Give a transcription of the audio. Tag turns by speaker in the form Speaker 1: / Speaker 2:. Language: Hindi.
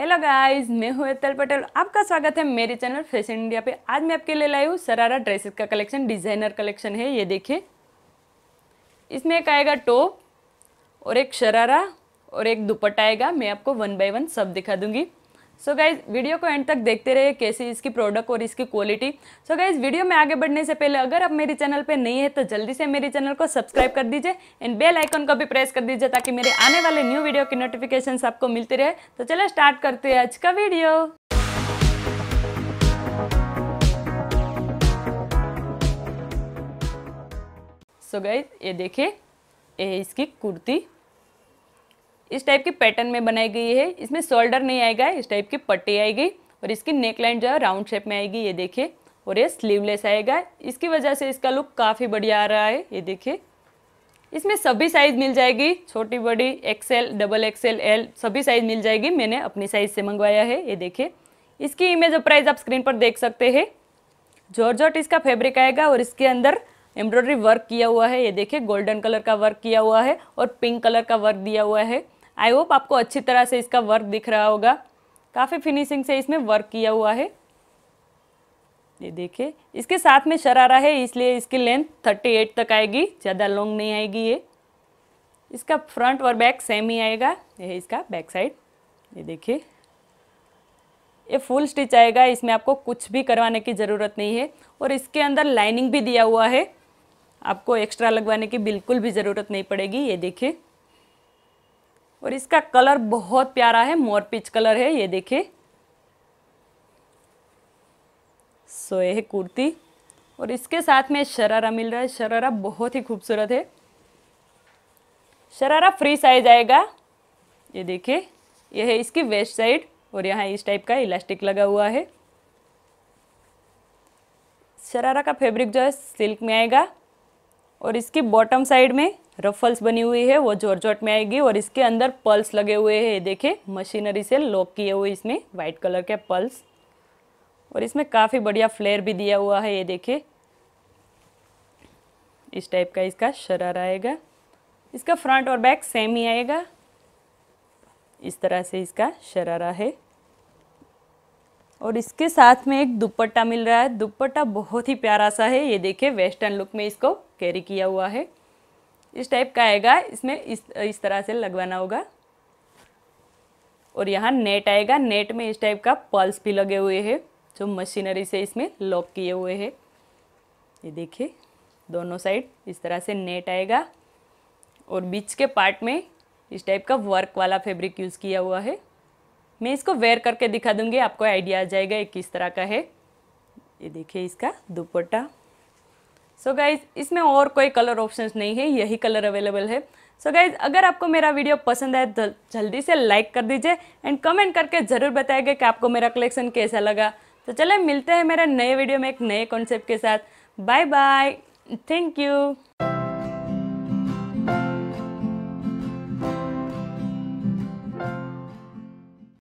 Speaker 1: हेलो गाइस मैं हूँ एतल पटेल आपका स्वागत है मेरे चैनल फैशन इंडिया पे आज मैं आपके लिए लाई हूँ सरारा ड्रेसेस का कलेक्शन डिज़ाइनर कलेक्शन है ये देखिए इसमें एक आएगा टॉप और एक शरारा और एक दुपट्टा आएगा मैं आपको वन बाय वन सब दिखा दूंगी सो so गाइज वीडियो को एंड तक देखते रहे कैसे इसकी प्रोडक्ट और इसकी क्वालिटी सो गाइज वीडियो में आगे बढ़ने से पहले अगर आप मेरे चैनल पे नहीं है तो जल्दी से मेरे चैनल को सब्सक्राइब कर दीजिए एंड बेल आइकन को भी प्रेस कर दीजिए ताकि मेरे आने वाले न्यू वीडियो की नोटिफिकेशन आपको मिलती रहे तो चलो स्टार्ट करते हैं आज का वीडियो सो so गाइज ये देखिए ये इसकी कुर्ती इस टाइप के पैटर्न में बनाई गई है इसमें शोल्डर नहीं आएगा इस टाइप की पट्टी आएगी और इसकी नेक लाइन जो है राउंड शेप में आएगी ये देखिए और ये स्लीवलेस आएगा इसकी वजह से इसका लुक काफ़ी बढ़िया आ रहा है ये देखिए इसमें सभी साइज़ मिल जाएगी छोटी बड़ी एक्सेल डबल एक्सेल एल सभी साइज़ मिल जाएगी मैंने अपनी साइज़ से मंगवाया है ये देखिए इसकी इमेज और प्राइस आप स्क्रीन पर देख सकते हैं जॉर्जॉट इसका फैब्रिक आएगा और इसके अंदर एम्ब्रॉयडरी वर्क किया हुआ है ये देखिए गोल्डन कलर का वर्क किया हुआ है और पिंक कलर का वर्क दिया हुआ है आई होप आपको अच्छी तरह से इसका वर्क दिख रहा होगा काफ़ी फिनिशिंग से इसमें वर्क किया हुआ है ये देखिए इसके साथ में शरारा है इसलिए इसकी लेंथ 38 तक आएगी ज़्यादा लॉन्ग नहीं आएगी ये इसका फ्रंट और बैक सेम ही आएगा यह इसका बैक साइड ये देखिए ये फुल स्टिच आएगा इसमें आपको कुछ भी करवाने की ज़रूरत नहीं है और इसके अंदर लाइनिंग भी दिया हुआ है आपको एक्स्ट्रा लगवाने की बिल्कुल भी ज़रूरत नहीं पड़ेगी ये देखिए और इसका कलर बहुत प्यारा है मोर पिच कलर है ये देखिए सो यह है कुर्ती और इसके साथ में शरारा मिल रहा है शरारा बहुत ही खूबसूरत है शरारा फ्री साइज आएगा ये देखिए यह है इसकी वेस्ट साइड और यहाँ इस टाइप का इलास्टिक लगा हुआ है शरारा का फैब्रिक जो है सिल्क में आएगा और इसकी बॉटम साइड में रफल्स बनी हुई है वो जॉर्जॉट में आएगी और इसके अंदर पल्स लगे हुए हैं देखिए मशीनरी से लॉक किए हुए इसमें वाइट कलर के पल्स और इसमें काफ़ी बढ़िया फ्लेयर भी दिया हुआ है ये देखिए इस टाइप का इसका शरारा आएगा इसका फ्रंट और बैक सेम ही आएगा इस तरह से इसका शरारा है और इसके साथ में एक दुपट्टा मिल रहा है दुपट्टा बहुत ही प्यारा सा है ये देखिए वेस्टर्न लुक में इसको कैरी किया हुआ है इस टाइप का आएगा इसमें इस इस तरह से लगवाना होगा और यहाँ नेट आएगा नेट में इस टाइप का पल्स भी लगे हुए हैं जो मशीनरी से इसमें लॉक किए हुए हैं ये देखिए दोनों साइड इस तरह से नेट आएगा और बीच के पार्ट में इस टाइप का वर्क वाला फैब्रिक यूज़ किया हुआ है मैं इसको वेयर करके दिखा दूंगी आपको आइडिया आ जाएगा ये किस तरह का है ये देखिए इसका दुपट्टा सो so गाइज़ इसमें और कोई कलर ऑप्शंस नहीं है यही कलर अवेलेबल है सो so गाइज़ अगर आपको मेरा वीडियो पसंद आए तो जल्दी से लाइक कर दीजिए एंड कमेंट करके ज़रूर बताएगा कि आपको मेरा कलेक्शन कैसा लगा तो चले मिलते हैं मेरे नए वीडियो में एक नए कॉन्सेप्ट के साथ बाय बाय थैंक यू